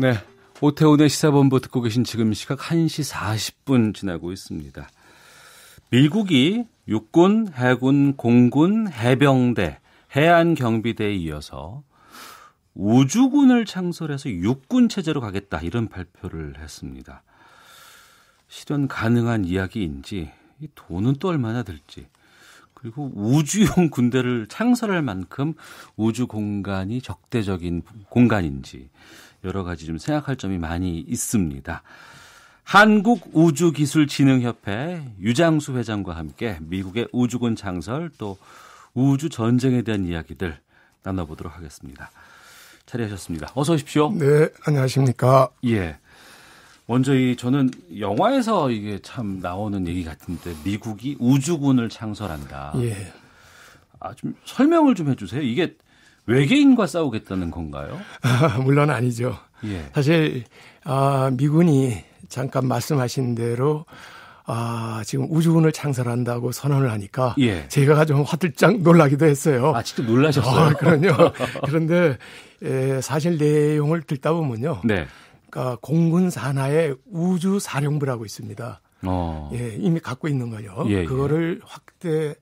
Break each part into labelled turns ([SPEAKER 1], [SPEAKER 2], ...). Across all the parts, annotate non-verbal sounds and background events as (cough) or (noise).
[SPEAKER 1] 네. 오태훈의 시사본부 듣고 계신 지금 시각 1시 40분 지나고 있습니다. 미국이 육군, 해군, 공군, 해병대, 해안경비대에 이어서 우주군을 창설해서 육군 체제로 가겠다 이런 발표를 했습니다. 실현 가능한 이야기인지 이 돈은 또 얼마나 들지 그리고 우주용 (laughs) 군대를 창설할 만큼 우주 공간이 적대적인 공간인지 여러 가지 좀 생각할 점이 많이 있습니다. 한국우주기술진흥협회 유장수 회장과 함께 미국의 우주군 창설 또 우주 전쟁에 대한 이야기들 나눠보도록 하겠습니다. 차례하셨습니다 어서 오십시오.
[SPEAKER 2] 네, 안녕하십니까.
[SPEAKER 1] 예. 먼저 이 저는 영화에서 이게 참 나오는 얘기 같은데 미국이 우주군을 창설한다. 예. 아, 좀 설명을 좀
[SPEAKER 2] 해주세요. 이게 외계인과 싸우겠다는 건가요? 아, (laughs) 물론 아니죠. 예. 사실 아, 미군이 잠깐 말씀하신 대로 아, 지금 우주군을 창설한다고 선언을 하니까 예. 제가 좀 화들짝 놀라기도 했어요. 아, 직접 놀라셨어요? 아, 그럼요. (laughs) 그런데 에, 사실 내용을 듣다 보면요. 네. 그러니까 공군 산하의 우주 사령부라고 있습니다. 어. 예, 이미 갖고 있는 거요. 예, 예, 그거를 예. 확대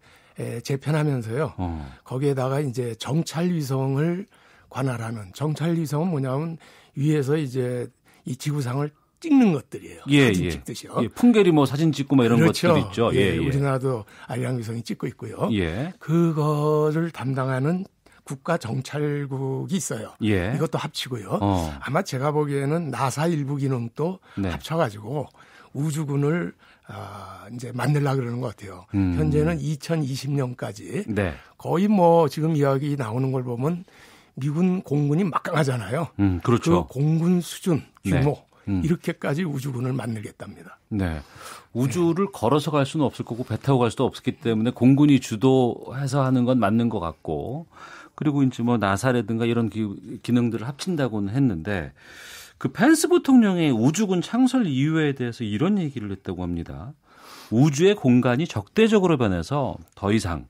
[SPEAKER 2] 재편하면서요. 어. 거기에다가 이제 정찰 위성을 관할하는 정찰 위성은 뭐냐면 위에서 이제 이 지구상을 찍는 것들이에요.
[SPEAKER 1] 예, 사진 예. 찍듯이요. 예, 풍계리 뭐 사진 찍고 뭐 이런 그렇죠. 것들 있죠. 예, 예. 예. 우리나라도
[SPEAKER 2] 알량 위성이 찍고 있고요. 예. 그거를 담당하는 국가 정찰국이 있어요. 예. 이것도 합치고요. 어. 아마 제가 보기에는 나사 일부 기능도 네. 합쳐가지고 우주군을 아, 이제 만들라 그러는 것 같아요. 음. 현재는 2020년까지 네. 거의 뭐 지금 이야기 나오는 걸 보면 미군 공군이 막강하잖아요. 음, 그렇죠. 그 공군 수준 네. 규모 네. 음. 이렇게까지 우주군을 만들겠답니다.
[SPEAKER 1] 네. 우주를 네. 걸어서 갈 수는 없을 거고 배 타고 갈 수도 없기 때문에 공군이 주도해서 하는 건 맞는 것 같고 그리고 이제 뭐 나사라든가 이런 기, 기능들을 합친다고는 했는데 그 펜스 부통령의 우주군 창설 이유에 대해서 이런 얘기를 했다고 합니다. 우주의 공간이 적대적으로 변해서 더 이상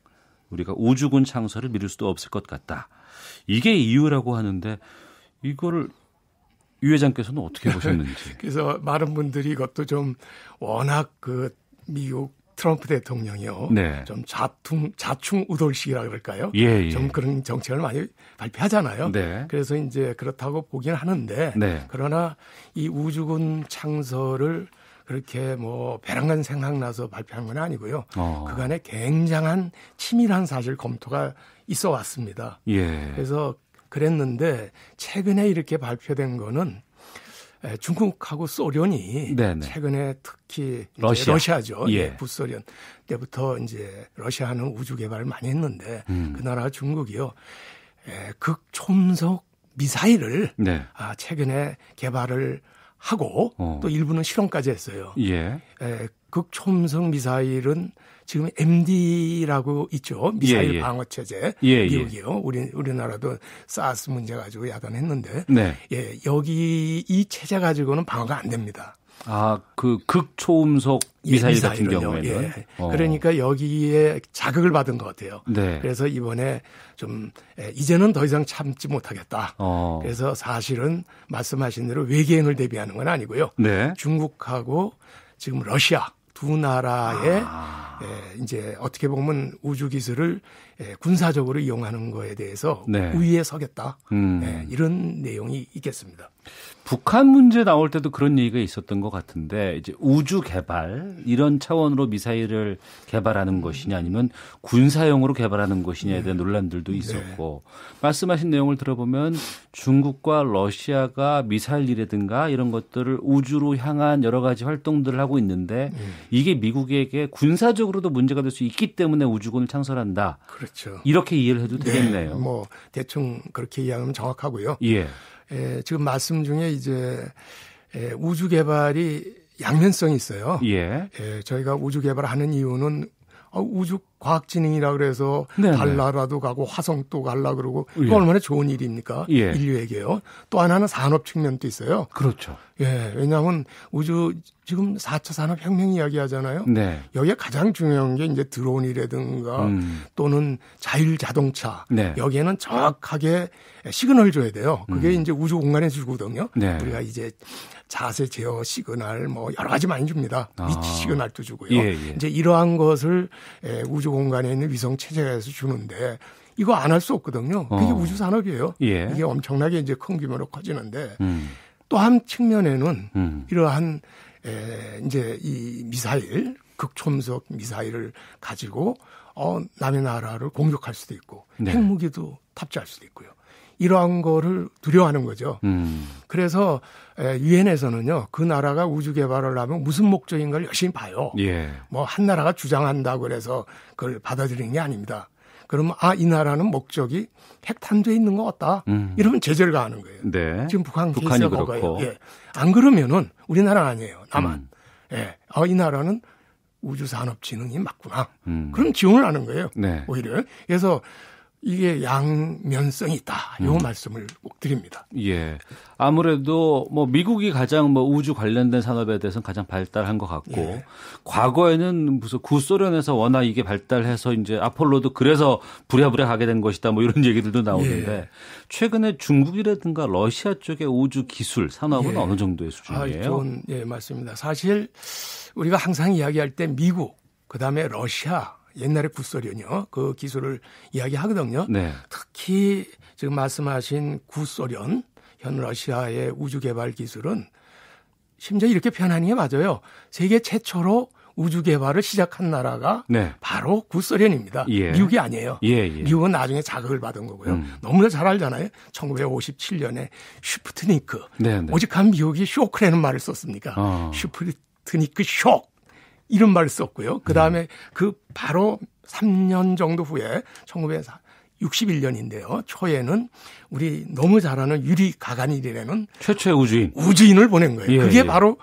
[SPEAKER 1] 우리가 우주군 창설을 미룰 수도 없을 것 같다. 이게 이유라고 하는데 이거를 유 회장께서는 어떻게 보셨는지. (laughs)
[SPEAKER 2] 그래서 많은 분들이 이것도 좀 워낙 그 미국 트럼프 대통령이요. 네. 좀 자충 자충우돌식이라 그럴까요? 예, 예. 좀 그런 정책을 많이 발표하잖아요. 네. 그래서 이제 그렇다고 보기는 하는데 네. 그러나 이 우주군 창설을 그렇게 뭐 배란간 생각나서 발표한 건 아니고요. 어. 그간에 굉장한 치밀한 사실 검토가 있어 왔습니다. 예. 그래서 그랬는데 최근에 이렇게 발표된 거는 중국하고 소련이 네네. 최근에 특히 러시아. 죠 예, 예. 북소련 때부터 이제 러시아는 우주 개발을 많이 했는데 음. 그 나라 중국이요. 에, 극초음속 미사일을 네. 아, 최근에 개발을 하고 어. 또 일부는 실험까지 했어요. 예. 에, 극초음속 미사일은 지금 MD라고 있죠. 미사일 예, 예. 방어 체제. 예, 예, 미국이요. 우리 우리나라도 사스 문제 가지고 야단했는데. 네. 예, 여기 이 체제 가지고는 방어가 안 됩니다.
[SPEAKER 1] 아, 그 극초음속 예, 미사일 예, 같은 경우에는. 예. 어. 그러니까
[SPEAKER 2] 여기에 자극을 받은 것 같아요. 네. 그래서 이번에 좀 예, 이제는 더 이상 참지 못하겠다.
[SPEAKER 1] 어. 그래서
[SPEAKER 2] 사실은 말씀하신 대로 외계인을 대비하는 건 아니고요. 네. 중국하고 지금 러시아 두 나라의 아. 예, 이제 어떻게 보면 우주 기술을 에, 예, 군사적으로 이용하는 거에 대해서 네. 우위에 서겠다 음. 예, 이런 내용이 있겠습니다.
[SPEAKER 1] 북한 문제 나올 때도 그런 얘기가 있었던 것 같은데 이제 우주 개발 이런 차원으로 미사일을 개발하는 음. 것이냐 아니면 군사용으로 개발하는 것이냐에 네. 대한 논란들도 네. 있었고 네. 말씀하신 내용을 들어보면 중국과 러시아가 미사일이라든가 이런 것들을 우주로 향한 여러 가지 활동들을 하고 있는데 네. 이게 미국에게 군사적으로도 문제가 될 수 있기 때문에 우주군을 창설한다.
[SPEAKER 2] 그렇죠. 이렇게
[SPEAKER 1] 이해를 해도 되겠네요. 네, 뭐
[SPEAKER 2] 대충 그렇게 이해하면 정확하고요. 예. 에, 예, 지금 말씀 중에 이제 에, 예, 우주 개발이 양면성이 있어요. 예. 예. 저희가 우주 개발하는 이유는 어, 우주 과학진흥이라 그래서 네네. 네. 달나라도 가고 화성도 갈라 그러고 예. 얼마나 좋은 일입니까? 예. 인류에게요. 또 하나는 산업 측면도 있어요. 그렇죠. 예. 왜냐하면 우주 지금 4차 산업 혁명 이야기 하잖아요. 네. 여기에 가장 중요한 게 이제 드론이라든가 음. 또는 자율 자동차. 네. 여기에는 정확하게 시그널 줘야 돼요. 그게 음. 이제 우주 공간에 주거든요. 네. 우리가 이제 자세 제어 시그널 뭐 여러 가지 많이 줍니다. 위치 아. 시그널도 주고요. 예, 예. 이제 이러한 것을 우주 우주 공간에 있는 위성 체제에서 주는데 이거 안 할 수 없거든요. 그게 어. 우주 산업이에요. 예. 이게 엄청나게 이제 큰 규모로 커지는데 음. 또한 측면에는 음. 이러한 에, 이제 이 미사일 극초음속 미사일을 가지고 어 남의 나라를 공격할 수도 있고 네. 핵무기도 탑재할 수도 있고요. 이러한 거를 두려워하는 거죠. 음. 그래서 유엔에서는요 그 나라가 우주 개발을 하면 무슨 목적인가를 열심히 봐요. 예. 뭐한 나라가 주장한다 고 그래서 그걸 받아들이는 게 아닙니다. 그러면 아이 나라는 목적이 핵탄두에 있는 것 같다. 음. 이러면 제재를 가하는 거예요.
[SPEAKER 1] 네. 지금 북한 북한이 그렇고 예.
[SPEAKER 2] 안 그러면은 우리나라 아니에요. 남한. 음. 예. 아이 나라는 우주산업진흥이 맞구나. 음. 그런 지원을 하는 거예요. 네. 오히려. 그래서 이게 양면성이 있다. 요 음. 말씀을 꼭 드립니다.
[SPEAKER 1] 예. 아무래도 뭐 미국이 가장 뭐 우주 관련된 산업에 대해서는 가장 발달한 것 같고 예. 과거에는 무슨 구소련에서 워낙 이게 발달해서 이제 아폴로도 그래서 부랴부랴 가게 된 것이다 뭐 이런 얘기들도 나오는데 예. 최근에 중국이라든가 러시아 쪽의 우주 기술 산업은 예. 어느 정도의 수준이에요? 아, 좋은
[SPEAKER 2] 예, 맞습니다. 사실 우리가 항상 이야기할 때 미국 그다음에 러시아 옛날에 구소련이요. 그 기술을 이야기하거든요. 네. 특히 지금 말씀하신 구소련 현 러시아의 우주 개발 기술은 심지어 이렇게 표현하는 게 맞아요. 세계 최초로 우주 개발을 시작한 나라가 네. 바로 구소련입니다. 예. 미국이 아니에요. 예, 예. 미국은 나중에 자극을 받은 거고요. 음. 너무나 잘 알잖아요. 1957년에 슈프트니크. 네, 네. 오직한 미국이 쇼크라는 말을 썼습니까? 어. 슈프트니크 쇼크. 이런 말을 썼고요. 그 다음에 네. 그 바로 3년 정도 후에 1961년인데요. 초에는 우리 너무 잘하는 유리 가간이라는
[SPEAKER 1] 최초의 우주인 우주인을 보낸 거예요. 예, 그게 예.
[SPEAKER 2] 바로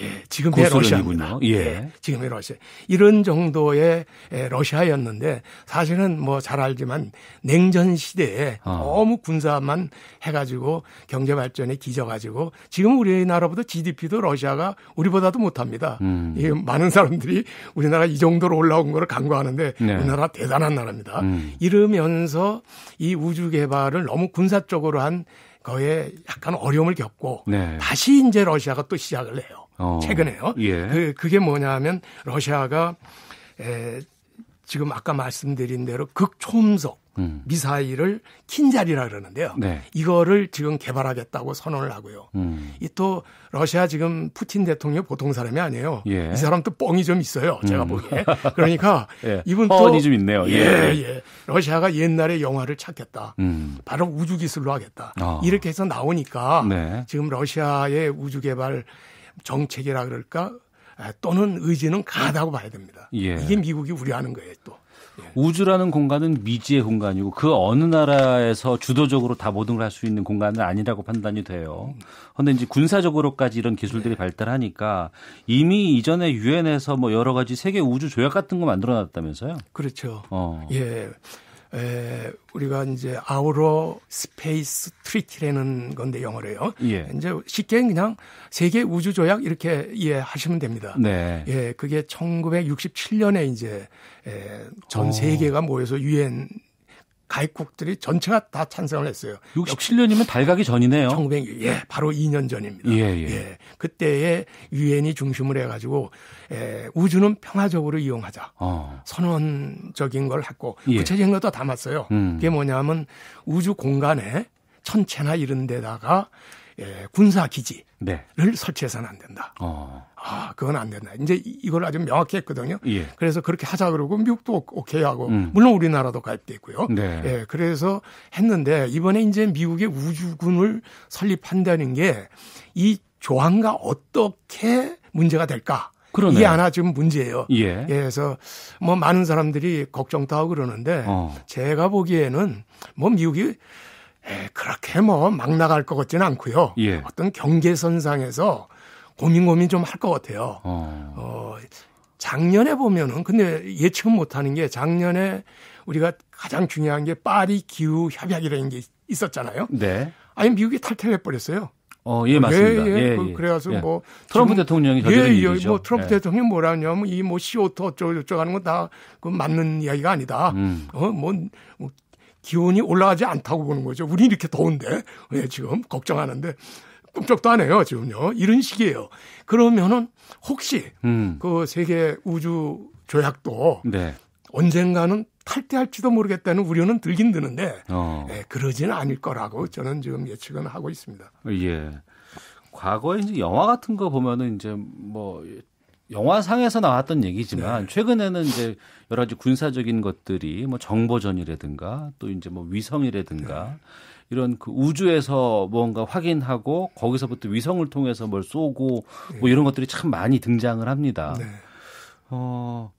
[SPEAKER 2] 예, 지금의 러시아입니 예. 예. 지금의 러시아. 이런 정도의 예, 러시아였는데 사실은 뭐 잘 알지만 냉전 시대에 어. 너무 군사만 해가지고 경제 발전에 기져가지고 지금 우리나라보다 GDP도 러시아가 우리보다도 못합니다. 음. 예, 많은 사람들이 우리나라 이 정도로 올라온 거를 간과하는데 네. 우리나라 대단한 나라입니다. 음. 이러면서 이 우주 개발을 너무 군사적으로 한 거에 약간 어려움을 겪고 네. 다시 이제 러시아가 또 시작을 해요.
[SPEAKER 1] 어. 최근에요. 예. 그,
[SPEAKER 2] 그게 뭐냐하면 러시아가 에, 지금 아까 말씀드린 대로 극초음속 음. 미사일을 킨자리라 그러는데요. 네. 이거를 지금 개발하겠다고 선언을 하고요. 음. 이또 러시아 지금 푸틴 대통령 보통 사람이 아니에요. 예. 이 사람 또 뻥이 좀 있어요. 제가 음. 보기에. 그러니까 (laughs) 예. 이분 뻥이 좀 있네요. 예. 예. 예. 러시아가 옛날에 영화를 찾겠다. 음. 바로 우주 기술로 하겠다. 어. 이렇게 해서 나오니까 네. 지금 러시아의 우주 개발 정책이라 그럴까 아, 또는 의지는 강하다고 봐야 됩니다. 예. 이게 미국이 우려하는 거예요, 또.
[SPEAKER 1] 예. 우주라는 공간은 미지의 공간이고 그 어느 나라에서 주도적으로 다 모든 걸 할 수 있는 공간은 아니라고 판단이 돼요. 그런데 이제 군사적으로까지 이런 기술들이 예. 발달하니까 이미 이전에 유엔에서 뭐 여러 가지 세계 우주 조약 같은 거 만들어놨다면서요? 그렇죠. 어.
[SPEAKER 2] 예. 에, 우리가 이제 아우로 스페이스 트리티라는 건데 영어로요. 예. 이제 쉽게 그냥 세계 우주 조약 이렇게 이해하시면 됩니다. 네. 예, 그게 1967년에 이제 에, 전 세계가 모여서 유엔 가입국들이 전체가 다 찬성을 했어요. 67년이면 달가기 전이네요. 1900, 예, 바로 2년 전입니다.
[SPEAKER 1] 예, 예. 예
[SPEAKER 2] 그때에 유엔이 중심을 해가지고 에, 우주는 평화적으로 이용하자 어. 선언적인 걸 했고 예. 구체적인 그 것도 담았어요. 음. 그게 뭐냐면 우주 공간에 천체나 이런 데다가 예, 군사 네. 기지를 네. 설치해서는 안
[SPEAKER 1] 된다. 어.
[SPEAKER 2] 아, 그건 안 된다. 이제 이걸 아주 명확히 했거든요. 예. 그래서 그렇게 하자 그러고 미국도 오케이 하고 음. 물론 우리나라도 가입돼 있고요. 네. 예, 그래서 했는데 이번에 이제 미국의 우주군을 설립한다는 게 이 조항과 어떻게 문제가 될까? 그러네. 이게 하나 지금 문제예요. 예. 예. 그래서 뭐 많은 사람들이 걱정도 하고 그러는데 어. 제가 보기에는 뭐 미국이 에, 그렇게 뭐 막 나갈 것 같지는 않고요. 예. 어떤 경계선상에서 고민 고민 좀 할 것 같아요. 어. 어. 작년에 보면은 근데 예측 못하는 게 작년에 우리가 가장 중요한 게 파리 기후 협약이라는 게 있었잖아요. 네. 아니 미국이 탈퇴해 버렸어요.
[SPEAKER 1] 어, 예, 맞습니다. 예, 예. 예, 그, 예. 그래가지고 예. 뭐 트럼프 대통령이 예, 예, 뭐 트럼프 예.
[SPEAKER 2] 대통령이 뭐라냐면 뭐 이뭐 CO2 어쩌고 저쩌고 하는 건 다 그 맞는 이야기가 아니다. 음. 어, 뭐, 뭐 기온이 올라가지 않다고 보는 거죠. 우린 이렇게 더운데 예, 지금 걱정하는데 꿈쩍도 안 해요 지금요. 이런 식이에요. 그러면은 혹시 음. 그 세계 우주 조약도 네. 언젠가는 탈퇴할지도 모르겠다는 우려는 들긴 드는데 어. 예, 그러지는 않을 거라고 저는 지금 예측은 하고 있습니다.
[SPEAKER 1] 예. 과거에 이제 영화 같은 거 보면은 이제 뭐 영화상에서 나왔던 얘기지만 네. 최근에는 이제 여러 가지 군사적인 것들이 뭐 정보전이라든가 또 이제 뭐 위성이라든가 네. 이런 그 우주에서 뭔가 확인하고 거기서부터 위성을 통해서 뭘 쏘고 뭐 예. 이런 것들이 참 많이 등장을 합니다. 네. 어,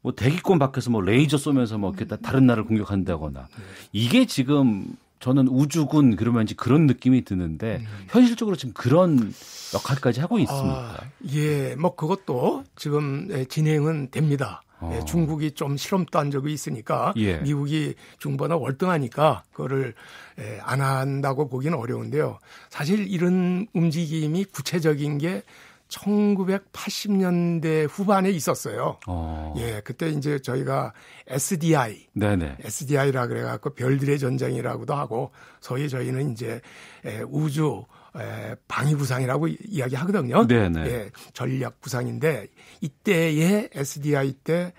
[SPEAKER 1] 뭐 대기권 밖에서 뭐 레이저 쏘면서 뭐 이렇게 다른 나라를 공격한다거나 네. 이게 지금 저는 우주군 그러면 이제 그런 느낌이 드는데 음. 현실적으로 지금 그런 역할까지 하고 있습니까?
[SPEAKER 2] 아, 예, 뭐 그것도 지금 예, 진행은 됩니다. 예, 어. 예, 중국이 좀실험도한 적이 있으니까 예. 미국이 중보나 월등하니까 그거를 예, 안 한다고 보기는 어려운데요. 사실 이런 움직임이 구체적인 게 1980년대 후반에 있었어요. 어. 예, 그때 이제 저희가 SDI, 네네. SDI라 그래갖고 별들의 전쟁이라고도 하고 소위 저희는 이제 우주 방위 구상이라고 이야기하거든요. 네네. 예, 전략 구상인데 이때의 SDI 때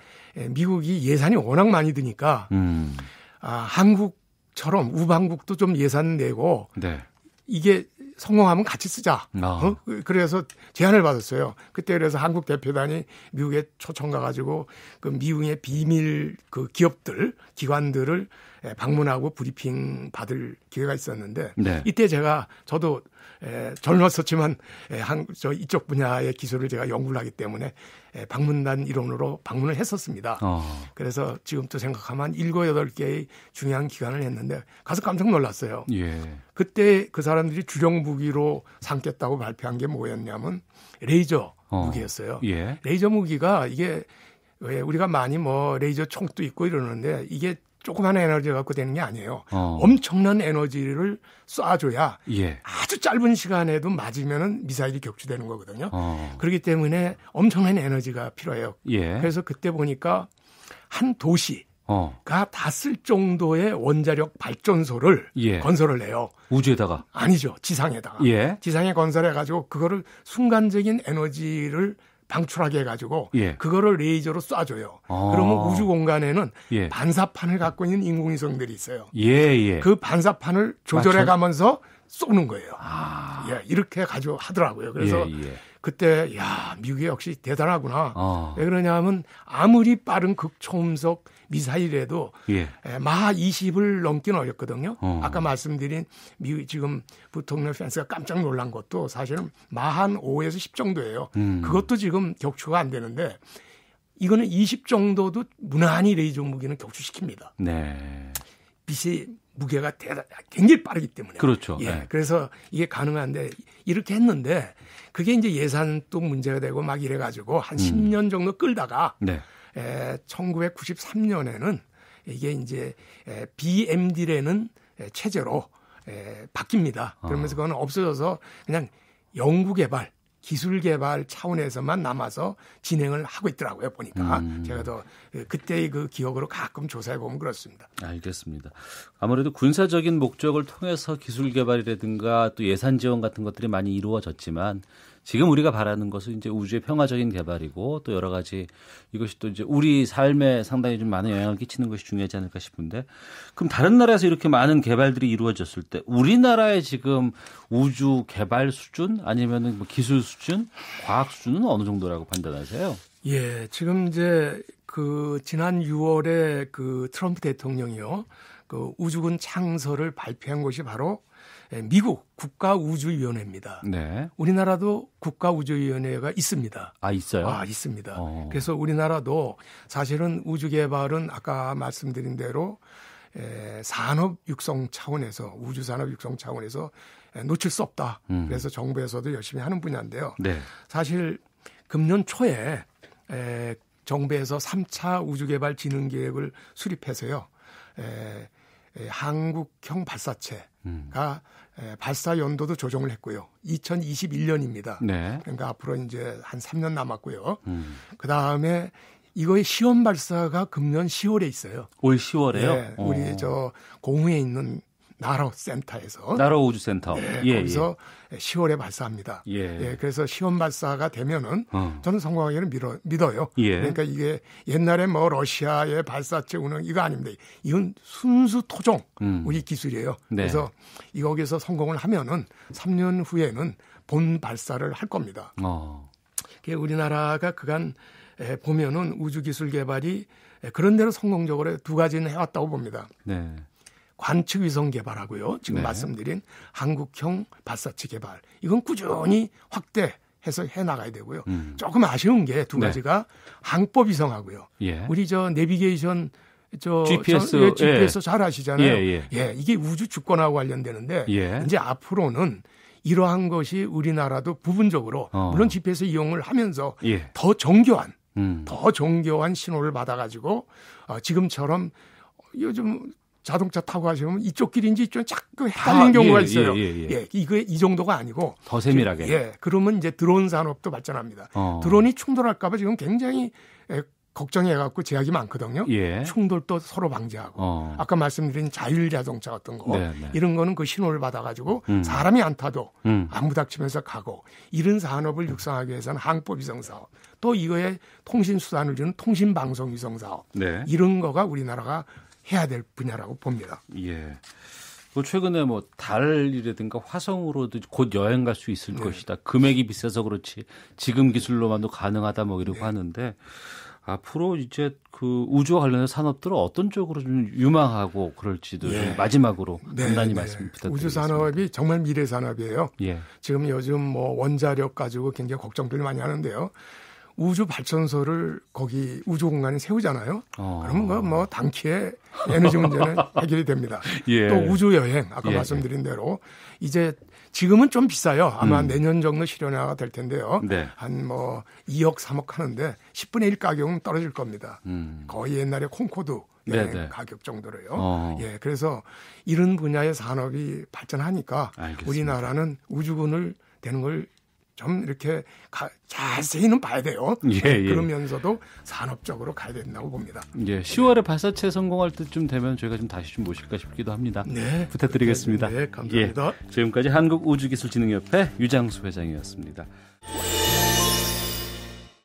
[SPEAKER 2] 미국이 예산이 워낙 많이 드니까 음. 아, 한국처럼 우방국도 좀 예산 내고 네. 이게 성공하면 같이 쓰자. 아. 어? 그래서 제안을 받았어요. 그때 그래서 한국 대표단이 미국에 초청 가가지고 그 미국의 비밀 그 기업들 기관들을 예, 방문하고 브리핑 받을 기회가 있었는데 네. 이때 제가 저도 에, 예, 젊었었지만 에, 예, 한, 저 이쪽 분야의 기술을 제가 연구를 하기 때문에 에, 방문단 이론으로 방문을 했었습니다. 어. 그래서 지금 또 생각하면 일곱 여덟 개의 중요한 기관을 했는데 가서 깜짝 놀랐어요. 예. 그때 그 사람들이 주력 무기로 삼겠다고 발표한 게 뭐였냐면 레이저 어. 무기였어요. 예. 레이저 무기가 이게 왜 우리가 많이 뭐 레이저 총도 있고 이러는데 이게 조그만 에너지 갖고 되는 게 아니에요. 어. 엄청난 에너지를 쏴줘야 예. 아주 짧은 시간에도 맞으면은 미사일이 격추되는 거거든요. 어. 그렇기 때문에 엄청난 에너지가 필요해요. 예. 그래서 그때 보니까 한 도시 어. 가다 쓸 정도의 원자력 발전소를 예. 건설을 해요. 우주에다가? 아니죠. 지상에다가. 예. 지상에 건설해가지고 그거를 순간적인 에너지를 방출하게 해가지고 예. 그거를 레이저로 쏴줘요. 아. 그러면 우주 공간에는 예. 반사판을 갖고 있는 인공위성들이 있어요. 예, 예. 그 반사판을 조절해가면서 쏘는 거예요. 아. 예, 이렇게 가지고 하더라고요. 그래서 예, 그때 야 미국이 역시 대단하구나. 어. 왜 그러냐면 아무리 빠른 극초음속 미사일에도 예. 마하 20을 넘기는 어렵거든요. 어. 아까 말씀드린 미국 지금 부통령 팬스가 깜짝 놀란 것도 사실은 마한 5에서 10 정도예요. 음. 그것도 지금 격추가 안 되는데 이거는 20 정도도 무난히 레이저 무기는 격추시킵니다.
[SPEAKER 1] 네.
[SPEAKER 2] 빛이 무게가 대단, 굉장히 빠르기 때문에. 그렇죠. 예. 네. 그래서 이게 가능한데 이렇게 했는데 그게 이제 예산또 문제가 되고 막 이래 가지고 한 음. 10년 정도 끌다가 네. 에, 1993년에는 이게 이제 에, BMD라는 에, 체제로 에, 바뀝니다. 아. 그러면서 어. 그는 없어져서 그냥 연구 개발 기술 개발 차원에서만 남아서 진행을 하고 있더라고요 보니까 음. 제가 더 예, 그때의 그 기억으로 가끔 조사해 보면 그렇습니다.
[SPEAKER 1] 알겠습니다. 아무래도 군사적인 목적을 통해서 기술 개발이라든가 또 예산 지원 같은 것들이 많이 이루어졌지만 지금 우리가 바라는 것은 이제 우주의 평화적인 개발이고 또 여러 가지 이것이 또 이제 우리 삶에 상당히 좀 많은 영향을 끼치는 것이 중요하지 않을까 싶은데 그럼 다른 나라에서 이렇게 많은 개발들이 이루어졌을 때 우리나라의 지금 우주 개발 수준 아니면은 뭐 기술 수준, 과학 수준은 어느 정도라고 판단하세요?
[SPEAKER 2] 예, 지금 이제 그 지난 6월에 그 트럼프 대통령이요. 그 우주군 창설을 발표한 것이 바로 예, 미국 국가우주위원회입니다. 네. 우리나라도 국가우주위원회가 있습니다. 아 있어요? 아 있습니다. 어. 그래서 우리나라도 사실은 우주 개발은 아까 말씀드린 대로 에, 예, 산업 육성 차원에서 우주 산업 육성 차원에서 에, 예, 놓칠 수 없다. 음. 그래서 정부에서도 열심히 하는 분야인데요. 네. 사실 금년 초에 에, 정부에서 3차 우주개발 진흥 계획을 수립해서요. 에, 에, 한국형 발사체가 음. 예, 발사 연도도 조정을 했고요. 2021년입니다. 네. 그러니까 앞으로 이제 한 3년 남았고요. 음. 그 다음에 이거의 시험 발사가 금년 10월에 있어요.
[SPEAKER 1] 올 10월에요? 네, 예, 우리 어.
[SPEAKER 2] 저 공우에 있는 나로 센터에서 나로 우주 센터 네, 예, 예, 거기서 예. 10월에 발사합니다. 예. 예 그래서 시험 발사가 되면은 어. 저는 성공하기를 믿어, 믿어요. 예. 그러니까 이게 옛날에 뭐 러시아의 발사체 운영 이거 아닙니다. 이건 순수 토종 음. 우리 기술이에요. 네. 그래서 이거기서 성공을 하면은 3년 후에는 본 발사를 할 겁니다. 어. 우리나라가 그간 보면은 우주 기술 개발이 그런 대로 성공적으로 두 가지는 해왔다고 봅니다. 네. 관측위성 개발하고요. 지금 네. 말씀드린 한국형 발사체 개발. 이건 꾸준히 확대. 해서 해 나가야 되고요. 음. 조금 아쉬운 게두 네. 가지가 항법 위성하고요. 예. 우리 저 내비게이션 저 GPS, 저, 예, GPS 예. 잘 아시잖아요. 예, 예, 예, 이게 우주 주권하고 관련되는데 예. 이제 앞으로는 이러한 것이 우리나라도 부분적으로 어. 물론 GPS 이용을 하면서 예. 더 정교한 음. 더 정교한 신호를 받아가지고 어, 지금처럼 요즘 자동차 타고 가시면 이쪽 길인지 이쪽 자꾸 그 헷갈리는 아, 예, 경우가 예, 있어요. 예, 예, 예. 이거 이 정도가 아니고 더
[SPEAKER 1] 세밀하게. 예.
[SPEAKER 2] 그러면 이제 드론 산업도 발전합니다. 어. 드론이 충돌할까 봐 지금 굉장히 예, 걱정해 갖고 제약이 많거든요. 예. 충돌도 서로 방지하고 어. 아까 말씀드린 자율 자동차 어떤 거 네네. 네. 이런 거는 그 신호를 받아 가지고 음. 사람이 안 타도 음. 안 부닥치면서 가고 이런 산업을 육성하기 위해서는 항법 위성 사업 또 이거에 통신 수단을 주는 통신 방송 위성 사업 네. 이런 거가 우리나라가 해야 될 분야라고 봅니다.
[SPEAKER 1] 예. 그 최근에 뭐 달이라든가 화성으로도 곧 여행 갈 수 있을 네. 것이다. 금액이 비싸서 그렇지 지금 기술로만도 가능하다 뭐 이러고 네. 하는데 앞으로 이제 그 우주와 관련된 산업들은 어떤 쪽으로 좀 유망하고 그럴지도 네. 좀 마지막으로 네, 네, 간단히 네. 말씀 부탁드립니다. 우주
[SPEAKER 2] 산업이 정말 미래 산업이에요. 예. 지금 요즘 뭐 원자력 가지고 굉장히 걱정들 많이 하는데요. 우주 발전소를 거기 우주 공간에 세우잖아요. 어. 그러면 그뭐 뭐, 단기에 에너지 문제는 (laughs) 해결이 됩니다. 예. 또 우주 여행 아까 예. 말씀드린 대로 이제 지금은 좀 비싸요. 아마 음. 내년 정도 실현화가 될 텐데요. 네. 한뭐 2억 3억 하는데 10분의 1 가격은 떨어질 겁니다. 음. 거의 옛날에 콩코드 네, 네, 네, 가격 정도로요. 어. 예, 그래서 이런 분야의 산업이 발전하니까 알겠습니다. 우리나라는 우주군을 되는 걸좀 이렇게 가, 자세히는 봐야 돼요. 예, 네, 예. 그러면서도 산업적으로 가야 된다고 봅니다.
[SPEAKER 1] 예, 10월에 발사체 성공할 때쯤 되면 저희가 좀 다시 좀 모실까 싶기도 합니다. 네, 부탁드리겠습니다. 네, 감사합니다. 예, 지금까지 한국우주기술진흥협회 유장수 회장이었습니다.